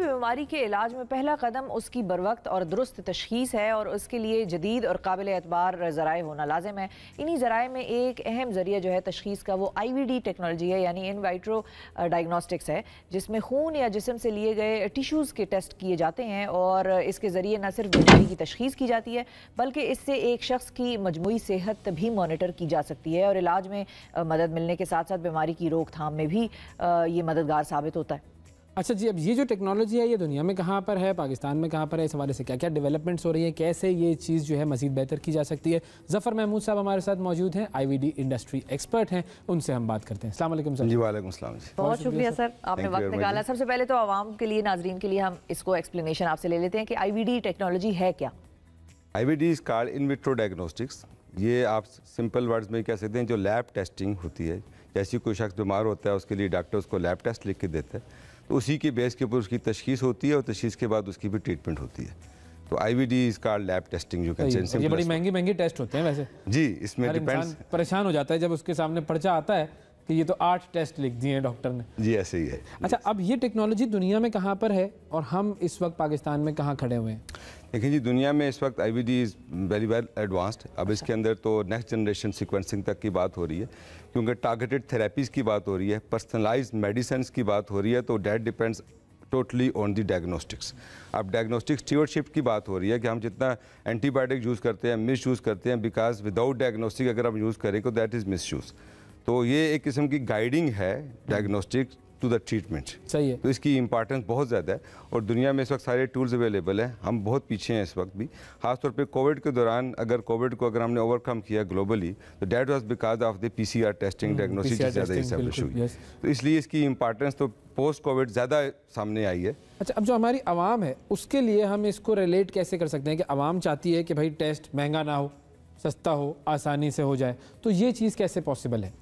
बीमारी के इलाज में पहला कदम उसकी बर वक्त और दुरुस्त तशीस है और उसके लिए जदीद और काबिल एतबार ज़राए होना लाजम है इन्हीं ज़राए में एक अहम ज़रिया जो है तशीस का वो आई वी डी टेक्नोलॉजी है यानी इन वाइट्रो डायग्नोस्टिक्स है जिसमें खून या जिसम से लिए गए टिश्यूज़ के टेस्ट किए जाते हैं और इसके ज़रिए न सिर्फ बीमारी की तशखीस की जाती है बल्कि इससे एक शख्स की मजमू सेहत भी मोनिटर की जा सकती है और इलाज में मदद मिलने के साथ साथ बीमारी की रोकथाम में भी ये मददगार साबित होता है अच्छा जी अब ये जो टेक्नोलॉजी है ये दुनिया में कहाँ पर है पाकिस्तान में कहाँ पर है इस हवाले से क्या क्या डेवलपमेंट्स हो रही है कैसे ये चीज़ जो है मजीद बेहतर की जा सकती है जफ़र महमूद साहब हमारे साथ मौजूद हैं आईवीडी इंडस्ट्री एक्सपर्ट हैं उनसे हम बात करते हैं सर जी बहुत शुक्रिया सर आपने वक्त निकाला सबसे पहले तो आवाम के लिए नाजरीन के लिए हम इसको एक्सप्लेनेशन आपसे ले लेते हैं कि आई टेक्नोलॉजी है क्या I V D card in vitro diagnostics ये आप सिंपल वर्ड्स में कह सकते हैं जो लैब टेस्टिंग होती है जैसे कोई शख्स बीमार होता है उसके लिए डॉक्टर उसको लैब टेस्ट लिख के देते हैं तो उसी के बेस के ऊपर उसकी तशीस होती है और तशीस के बाद उसकी भी ट्रीटमेंट होती है तो आई वी डी इसका लैब टेस्टिंग जो कहते हैं बड़ी महंगी महंगी टेस्ट होते हैं वैसे जी इसमें डिपेंड्स परेशान हो जाता है जब उसके सामने पर्चा आता है कि ये तो आठ टेस्ट लिख दिए हैं डॉक्टर ने जी ऐसे ही है अच्छा अब ये टेक्नोलॉजी दुनिया में कहाँ पर है और हम इस वक्त पाकिस्तान में कहाँ खड़े हुए हैं देखिए जी दुनिया में इस वक्त I V D is very well advanced अब अच्छा। इसके अंदर तो नेक्स्ट जनरेशन सिक्वेंसिंग तक की बात हो रही है क्योंकि टारगेटेड थेरेपीज़ की बात हो रही है पर्सनलाइज मेडिसन की बात हो रही है तो that depends totally on the diagnostics अब डायग्नोस्टिक स्टीवरशिप की बात हो रही है कि हम जितना एंटीबायोटिक यूज़ करते हैं मिस यूज़ करते हैं बिकॉज विदाउट डायग्नोस्टिक अगर हम यूज़ करें तो दैट इज़ मिस यूज़ तो ये एक किस्म की गाइडिंग है डायग्नोस्टिक टू द ट्रीटमेंट सही है तो इसकी इंपॉर्टेंस बहुत ज़्यादा है और दुनिया में इस वक्त सारे टूल्स अवेलेबल हैं हम बहुत पीछे हैं इस वक्त भी खासतौर पे कोविड के दौरान अगर कोविड को अगर हमने ओवरकम किया ग्लोबली तो that was because of the PCR testing diagnosis ज़्यादा इस्टेब्लिश हुई तो इसलिए इसकी इंपॉर्टेंस तो पोस्ट कोविड ज़्यादा सामने आई है अच्छा अब जो हमारी आवाम है उसके लिए हम इसको रिलेट कैसे कर सकते हैं कि आवाम चाहती है कि भाई टेस्ट महंगा ना हो सस्ता हो आसानी से हो जाए तो ये चीज़ कैसे पॉसिबल है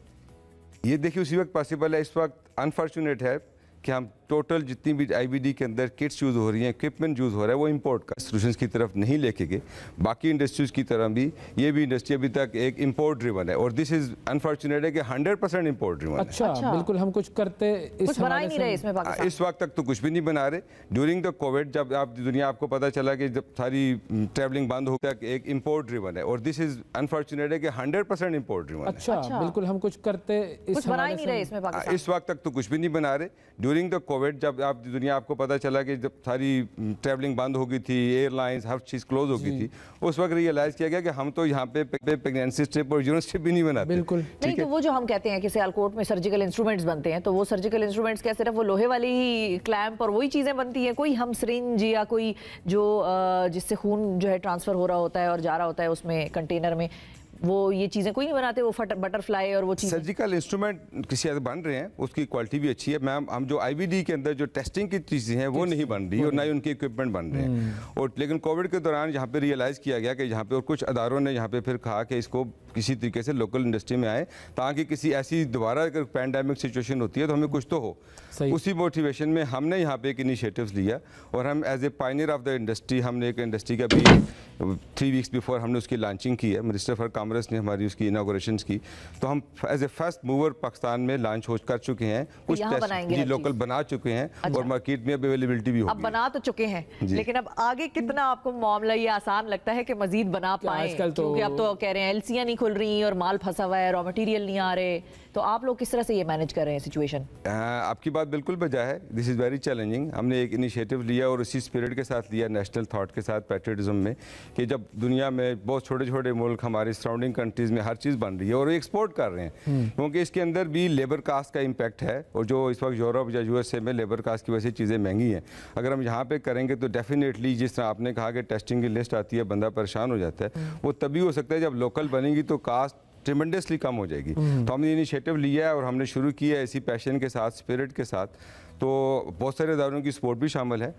ये देखिए उसी वक्त पॉसिबल है इस वक्त अनफॉर्चुनेट है कि हम टोटल जितनी भी आईबीडी के अंदर किट्स यूज़ हो रही हैं इक्विपमेंट यूज़ हो रहा है वो इम्पोर्ट का सोल्यूशंस की तरफ नहीं लेके गए बाकी इंडस्ट्रीज़ की तरह भी ये भी इंडस्ट्री अभी तक एक इम्पोर्ट ड्रिवन है और दिस इज अनफॉर्चुनेट है कि हंड्रेड परसेंट इम्पोर्ट ड्रिवन अच्छा, अच्छा बिल्कुल हम कुछ करते इस कुछ नहीं रहे इसमें इस वक्त तक तो कुछ भी नहीं बना रहे ड्यूरिंग द कोविड जब आप दुनिया आपको पता चला कि जब सारी ट्रेवलिंग बंद हो तक एक इम्पोर्ट ड्रिवन है और दिस इज अनफॉर्चुनेट है कि हंड्रेड परसेंट इम्पोर्ट ड्रिवन अच्छा बिल्कुल हम कुछ करते इस वक्त तक तो कुछ भी नहीं बना रहे ड्यूरिंग द कोविड जब आप दुनिया आपको पता चला कि जब सारी ट्रैवलिंग हम्म, बंद हो गई थी एयरलाइंस हर चीज़ क्लोज हो गई थी उस वक्त रियलाइज़ किया गया कि हम तो यहाँ पे प्रेगनेंसी ट्रिप और यूनिट यूनिवर्सिटी भी नहीं बनाते बिल्कुल नहीं तो वो जो हम कहते हैं कि सियालकोट में सर्जिकल इंस्ट्रूमेंट्स बनते हैं तो वो सर्जिकल इंस्ट्रूमेंट्स क्या सिर्फ वो लोहे वाली ही क्लैम्प और वही चीज़ें बनती हैं कोई हम सरिंज या कोई जो जिससे खून जो है ट्रांसफ़र हो रहा होता है और जा रहा होता है उसमें कंटेनर में वो ये चीज़ें कोई नहीं बनाते वो बटरफ्लाई और वो चीज़ सर्जिकल इंस्ट्रूमेंट किसी हद बन रहे हैं उसकी क्वालिटी भी अच्छी है मैम हम जो आईवीडी के अंदर जो टेस्टिंग की चीज़ें हैं वो नहीं बन रही और ना ही उनके इक्विपमेंट बन रहे हैं हम्म। और लेकिन कोविड के दौरान यहाँ पर रियलाइज़ किया गया कि यहाँ पर कुछ अदारों ने यहाँ पर फिर कहा कि इसको किसी तरीके से लोकल इंडस्ट्री में आए ताकि किसी ऐसी दोबारा अगर पैंडमिक सिचुएशन होती है तो हमें कुछ तो हो उसी मोटिवेशन में हमने यहाँ पे एक इनिशिएटिव्स लिया और हम as a pioneer of the industry हमने एक इंडस्ट्री का भी थ्री वीक्स बिफोर हमने उसकी लॉन्चिंग की है मिनिस्टर फॉर कामर्स ने हमारी उसकी इनाग्रेशन की तो हम as a first mover Pakistan में लॉन्च हो कर चुके हैं तो कुछ जी लोकल बना चुके हैं अच्छा। और मार्केट में अब अवेलेबिलिटी भी अब बना तो चुके हैं लेकिन अब आगे कितना आपको मामला ये आसान लगता है कि मजीद बना पाए आजकल तो अब तो कह रहे हैं एलसियाँ नहीं खुल रही और माल फंसा हुआ है रॉ मटीरियल नहीं आ रहे तो आप लोग किस तरह से ये मैनेज कर रहे हैं सिचुएशन आपकी बात बिल्कुल बजा है दिस इज़ वेरी चैलेंजिंग हमने एक इनिशिएटिव लिया और इसी स्पिरिट के साथ लिया नेशनल थाट के साथ पेट्रियटिज्म में कि जब दुनिया में बहुत छोटे छोटे मुल्क हमारे सराउंडिंग कंट्रीज़ में हर चीज़ बन रही है और एक्सपोर्ट कर रहे हैं हम्म। क्योंकि इसके अंदर भी लेबर कास्ट का इम्पैक्ट है और जो इस वक्त यूरोप या यू में लेबर कास्ट की वजह से चीज़ें महंगी हैं अगर हम यहाँ पर करेंगे तो डेफिनेटली जिस तरह आपने कहा कि टेस्टिंग की लिस्ट आती है बंदा परेशान हो जाता है हम्म। वो तभी हो सकता है जब लोकल बनेगी तो कास्ट ट्रिमेंडसली कम हो जाएगी हम्म। तो हमने इनिशिएटिव लिया है और हमने शुरू किया है इसी पैशन के साथ स्पिरिट के साथ तो बहुत सारे दारों की स्पोर्ट भी शामिल है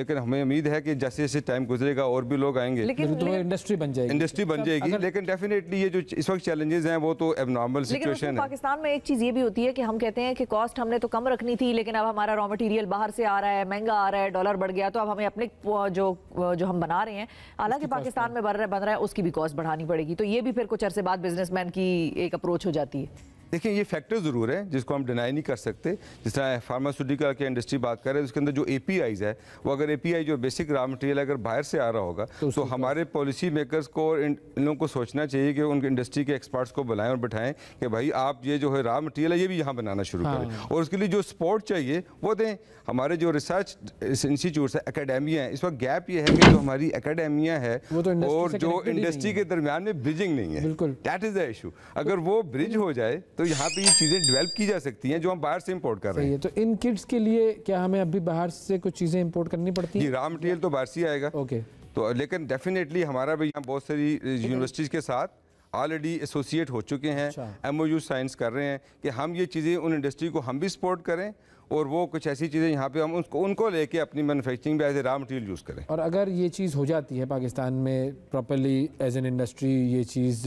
लेकिन हमें उम्मीद है कि जैसे जैसे टाइम गुजरेगा और भी लोग आएंगे लेकिन तो इंडस्ट्री बन जाएगी इंडस्ट्री बन जाएगी लेकिन डेफिनेटली ये जो इस वक्त चैलेंजेस हैं वो तो नॉर्मल सिचुएशन है पाकिस्तान में एक चीज़ ये भी होती है कि हम कहते हैं कि कॉस्ट हमने तो कम रखनी थी लेकिन अब हमारा रॉ मटीरियल बाहर से आ रहा है महंगा आ रहा है डॉलर बढ़ गया तो अब हमें अपने जो जो हम बना रहे हैं हालांकि पाकिस्तान में बन रहा है उसकी भी कॉस्ट बढ़ानी पड़ेगी तो ये भी फिर कुछ अरसे बाद बिजनेसमैन की एक अप्रोच हो जाती है देखिए ये फैक्टर ज़रूर है जिसको हम डिनाई नहीं कर सकते जिस तरह फार्मास्यूटिकल की इंडस्ट्री बात करें उसके अंदर जो ए है वो अगर ए जो बेसिक रॉ मटेरियल अगर बाहर से आ रहा होगा तो, तो हमारे पॉलिसी मेकर्स को और इन लोगों को सोचना चाहिए कि उनके इंडस्ट्री के एक्सपर्ट्स को बुलाएं और बैठाएं कि भाई आप ये जो है रॉ मटेरियल है ये भी यहाँ बनाना शुरू हाँ। करें और उसके लिए जो स्पोर्ट चाहिए वो दें हमारे जो रिसर्च इंस्टीट्यूट है अकेडेमिया है इस वक्त गैप ये है कि जो हमारी अकेडेमिया है तो और जो इंडस्ट्री के दरमियान में ब्रिजिंग नहीं है दैट इज़ द इशू अगर वो ब्रिज तो हो जाए तो यहाँ पे ये चीज़ें डेवलप की जा सकती हैं जो हम बाहर से इम्पोर्ट कर रहे हैं तो इन किड्स के लिए क्या हमें अभी बाहर से कुछ चीज़ें इम्पोर्ट करनी पड़ती है रॉ मटेरियल तो बाहर से आएगा ओके तो लेकिन डेफिनेटली हमारा भी यहाँ बहुत सारी यूनिवर्सिटीज़ के साथ ऑलरेडी एसोसिएट हो चुके हैं एम ओ यू साइंस कर रहे हैं कि हम ये चीज़ें उन इंडस्ट्री को हम भी सपोर्ट करें और वो कुछ ऐसी चीज़ें यहाँ पे हम उसको उनको लेके अपनी मैनुफैक्चरिंग में as a raw material use करें और अगर ये चीज़ हो जाती है पाकिस्तान में प्रॉपरली एज एन इंडस्ट्री ये चीज़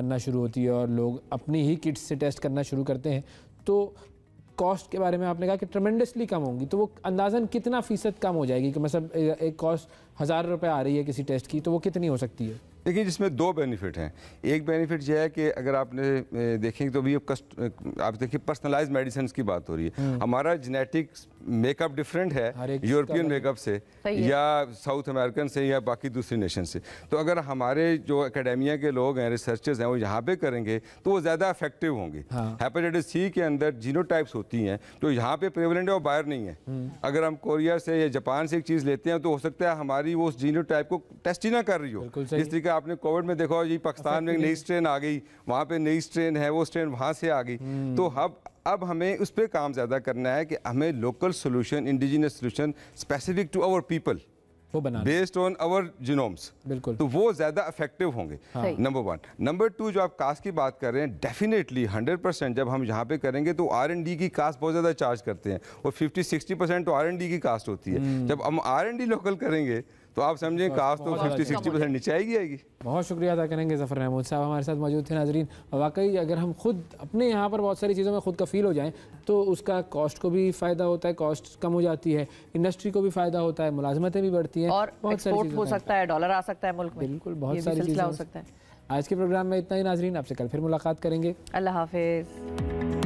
बनना शुरू होती है और लोग अपनी ही किट्स से टेस्ट करना शुरू करते हैं तो कॉस्ट के बारे में आपने कहा कि ट्रमेंडसली कम होंगी तो वो अंदाजन कितना फ़ीसद कम हो जाएगी कि मतलब एक कॉस्ट हज़ार रुपये आ रही है किसी टेस्ट की तो वो कितनी हो सकती है देखिए जिसमें दो बेनिफिट हैं एक बेनिफिट यह है कि अगर आपने देखेंगे तो भी आप देखिए पर्सनलाइज मेडिसिन की बात हो रही है हम्म। हमारा जेनेटिक्स मेकअप डिफरेंट है यूरोपियन मेकअप से या साउथ अमेरिकन से या बाकी दूसरी नेशन से तो अगर हमारे जो अकेडेमिया के लोग हैं रिसर्चर्स हैं वो यहाँ पे करेंगे तो वो ज़्यादा अफेक्टिव होंगे हेपेटाइटिस सी के अंदर जीनोटाइप्स होती हैं जो यहाँ पे प्रेवलेंट है और बाहर नहीं है हम्म। अगर हम कोरिया से या जापान से एक चीज़ लेते हैं तो हो सकता है हमारी वो जीनो को टेस्ट ही ना कर रही हो इस तरीके आपने कोविड में देखा जी पाकिस्तान में एक नई स्ट्रेन आ गई वहाँ पर नई स्ट्रेन है वो स्ट्रेन वहाँ से आ गई हम्म। तो हम अब हमें उस पर काम ज़्यादा करना है कि हमें local solution indigenous solution specific to our people वो बना बेस्ड ऑन अवर जीनोम्स बिल्कुल तो वो ज़्यादा अफेक्टिव होंगे नंबर वन नंबर टू जो आप कास्ट की बात कर रहे हैं डेफिनेटली हंड्रेड परसेंट जब हम यहाँ पे करेंगे तो आर एन डी की कास्ट बहुत ज़्यादा चार्ज करते हैं और फिफ्टी सिक्सटी परसेंट तो आर एन डी की कास्ट होती है हम्म। जब हम आर एन डी लोकल करेंगे तो आप समझें कास्ट तो फिफ्टी सिक्सटी परसेंट नीचे आएगी आएगी बहुत शुक्रिया अदा करेंगे जफर महमूद साहब हमारे साथ मौजूद थे नाजरीन वाकई अगर हम खुद अपने यहाँ पर बहुत सारी चीज़ों में खुद कफील हो जाए तो उसका कॉस्ट को भी फ़ायदा होता है कॉस्ट कम हो जाती है इंडस्ट्री को भी फ़ायदा होता है मुलाजमतें भी बढ़ती हैं और बहुत सारी हो सकता है डॉलर आ सकता है मुल्क बिल्कुल बहुत सारी चीज़ें हो सकता है आज के प्रोग्राम में इतना ही नाजरीन आपसे कल फिर मुलाकात करेंगे अल्लाह हाफिज़